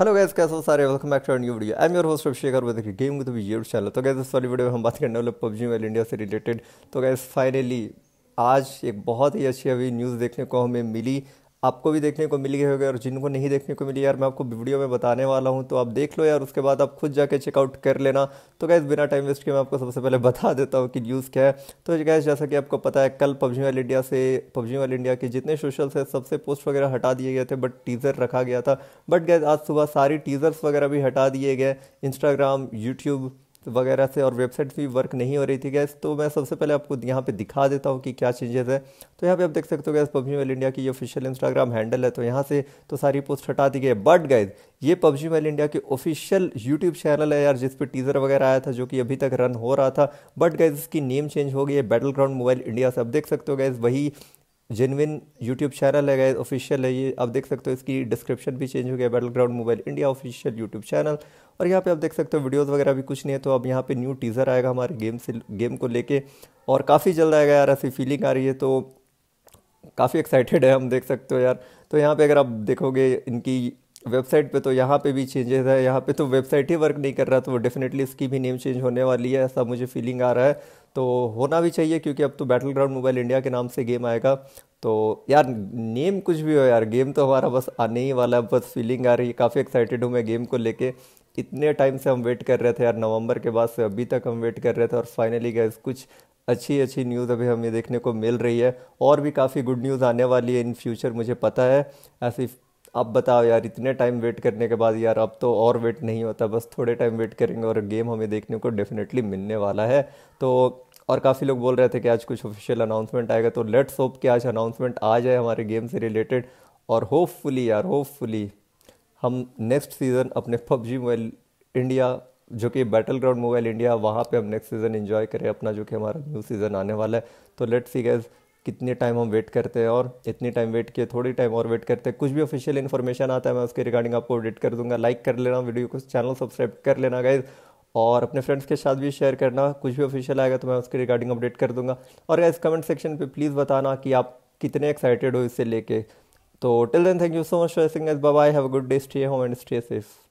hello guys कैसे हो सारे welcome back to new video I am your host Abhishek with game with YouTube channel तो guys इस वाली वीडियो में हम बात करने वाले पबजी मोबाइल इंडिया से रिलेटेड तो गैस फाइनली आज एक बहुत ही अच्छी अभी न्यूज़ देखने को हमें मिली आपको भी देखने को मिल गई होगी और जिनको नहीं देखने को मिली यार मैं आपको वीडियो में बताने वाला हूँ तो आप देख लो यार उसके बाद आप खुद जाके चेकआउट कर लेना तो गैस बिना टाइम वेस्ट के मैं आपको सबसे पहले बता देता हूँ कि न्यूज़ क्या है तो गैस जैसा कि आपको पता है कल पबजी वाल इंडिया से पबजी वाल इंडिया के जितने सोशल्स है सबसे पोस्ट वगैरह हटा दिए गए थे बट टीज़र रखा गया था बट गैस आज सुबह सारी टीज़र्स वगैरह भी हटा दिए गए इंस्टाग्राम यूट्यूब वगैरह से और वेबसाइट भी वर्क नहीं हो रही थी गैस तो मैं सबसे पहले आपको यहाँ पे दिखा देता हूँ कि क्या चेंजेस है तो यहाँ पे आप देख सकते हो गैस पबजी मेल इंडिया की ये ऑफिशियल इंस्टाग्राम हैंडल है तो यहाँ से तो सारी पोस्ट हटा दी गई बट गैस ये पबजी मेल इंडिया के ऑफिशियल यूट्यूब चैनल है यार जिस पर टीज़र वगैरह आया था जो कि अभी तक रन हो रहा था बट गैस इसकी नेम चेंज हो गई है बैटल ग्राउंड मोबाइल इंडिया से आप देख सकते हो गैस वही जेनविन यूट्यूब चैनल है ऑफिशियल है ये आप देख सकते हो इसकी डिस्क्रिप्शन भी चेंज हो गया battle ground mobile India official YouTube channel और यहाँ पे आप देख सकते हो वीडियोस वगैरह भी कुछ नहीं है तो अब यहाँ पे न्यू टीज़र आएगा हमारे गेम से गेम को लेके और काफ़ी जल्द आएगा यार ऐसी फीलिंग आ रही है तो काफ़ी एक्साइटेड है हम देख सकते हो यार तो यहाँ पर अगर आप देखोगे इनकी वेबसाइट पे तो यहाँ पे भी चेंजेस है यहाँ पे तो वेबसाइट ही वर्क नहीं कर रहा तो डेफिनेटली इसकी भी नेम चेंज होने वाली है ऐसा मुझे फीलिंग आ रहा है तो होना भी चाहिए क्योंकि अब तो बैटल ग्राउंड मोबाइल इंडिया के नाम से गेम आएगा तो यार नेम कुछ भी हो यार गेम तो हमारा बस आने ही वाला है बस फीलिंग आ रही है काफ़ी एक्साइटेड हूँ मैं गेम को लेके इतने टाइम से हम वेट कर रहे थे यार नवंबर के बाद से अभी तक हम वेट कर रहे थे और फाइनली गए कुछ अच्छी अच्छी न्यूज़ अभी हमें देखने को मिल रही है और भी काफ़ी गुड न्यूज़ आने वाली है इन फ्यूचर मुझे पता है ऐसी अब बताओ यार इतने टाइम वेट करने के बाद यार अब तो और वेट नहीं होता बस थोड़े टाइम वेट करेंगे और गेम हमें देखने को डेफिनेटली मिलने वाला है तो और काफ़ी लोग बोल रहे थे कि आज कुछ ऑफिशियल अनाउंसमेंट आएगा तो लेट्स होप कि आज अनाउंसमेंट आ जाए हमारे गेम से रिलेटेड और होपफुली यार होपफुली हम नेक्स्ट सीज़न अपने पबजी मोबाइल इंडिया जो कि बैटल ग्राउंड मोबाइल इंडिया वहाँ पे हम नेक्स्ट सीज़न इन्जॉय करें अपना जो कि हमारा न्यू सीज़न आने वाला है तो लेट्स सी गैज़ कितने टाइम हम वेट करते हैं और इतने टाइम वेट किए थोड़ी टाइम और वेट करते हैं कुछ भी ऑफिशियल इन्फॉर्मेशन आता है मैं उसके रिगार्डिंग आपको अपडेट कर दूंगा लाइक कर लेना वीडियो को चैनल सब्सक्राइब कर लेना गाइज और अपने फ्रेंड्स के साथ भी शेयर करना कुछ भी ऑफिशियल आएगा तो मैं उसके रिगार्डिंग अपडेट कर दूंगा और गाइज कमेंट सेक्शन पर प्लीज़ बताना कि आप कितने एक्साइटेड हो इससे लेके तो till then thank you so much for sing bye have a good day stay home and stay safe